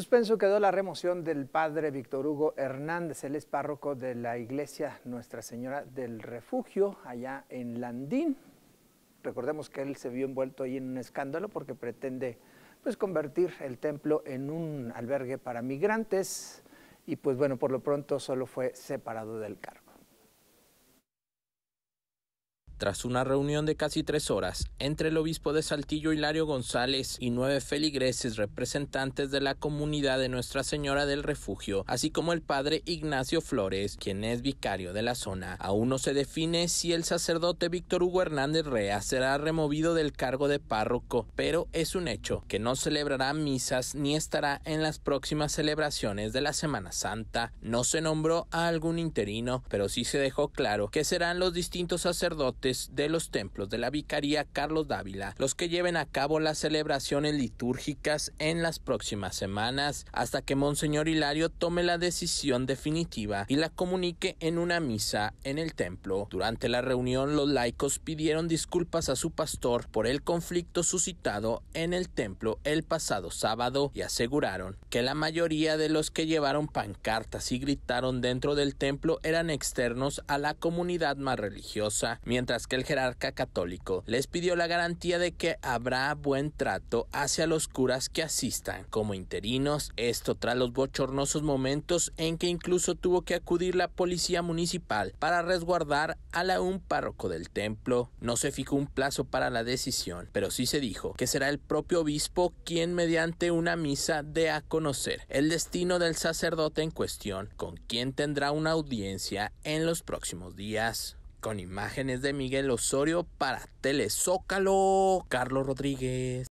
Suspenso pues quedó la remoción del padre Víctor Hugo Hernández, el es párroco de la iglesia Nuestra Señora del Refugio, allá en Landín. Recordemos que él se vio envuelto ahí en un escándalo porque pretende pues, convertir el templo en un albergue para migrantes y pues bueno, por lo pronto solo fue separado del cargo. Tras una reunión de casi tres horas entre el obispo de Saltillo Hilario González y nueve feligreses representantes de la comunidad de Nuestra Señora del Refugio, así como el padre Ignacio Flores, quien es vicario de la zona, aún no se define si el sacerdote Víctor Hugo Hernández Rea será removido del cargo de párroco, pero es un hecho que no celebrará misas ni estará en las próximas celebraciones de la Semana Santa. No se nombró a algún interino, pero sí se dejó claro que serán los distintos sacerdotes de los templos de la Vicaría Carlos Dávila los que lleven a cabo las celebraciones litúrgicas en las próximas semanas, hasta que Monseñor Hilario tome la decisión definitiva y la comunique en una misa en el templo. Durante la reunión, los laicos pidieron disculpas a su pastor por el conflicto suscitado en el templo el pasado sábado y aseguraron que la mayoría de los que llevaron pancartas y gritaron dentro del templo eran externos a la comunidad más religiosa, mientras que el jerarca católico les pidió la garantía de que habrá buen trato hacia los curas que asistan como interinos, esto tras los bochornosos momentos en que incluso tuvo que acudir la policía municipal para resguardar a la un párroco del templo. No se fijó un plazo para la decisión, pero sí se dijo que será el propio obispo quien mediante una misa dé a conocer el destino del sacerdote en cuestión, con quien tendrá una audiencia en los próximos días. Con imágenes de Miguel Osorio para Telezócalo, Carlos Rodríguez.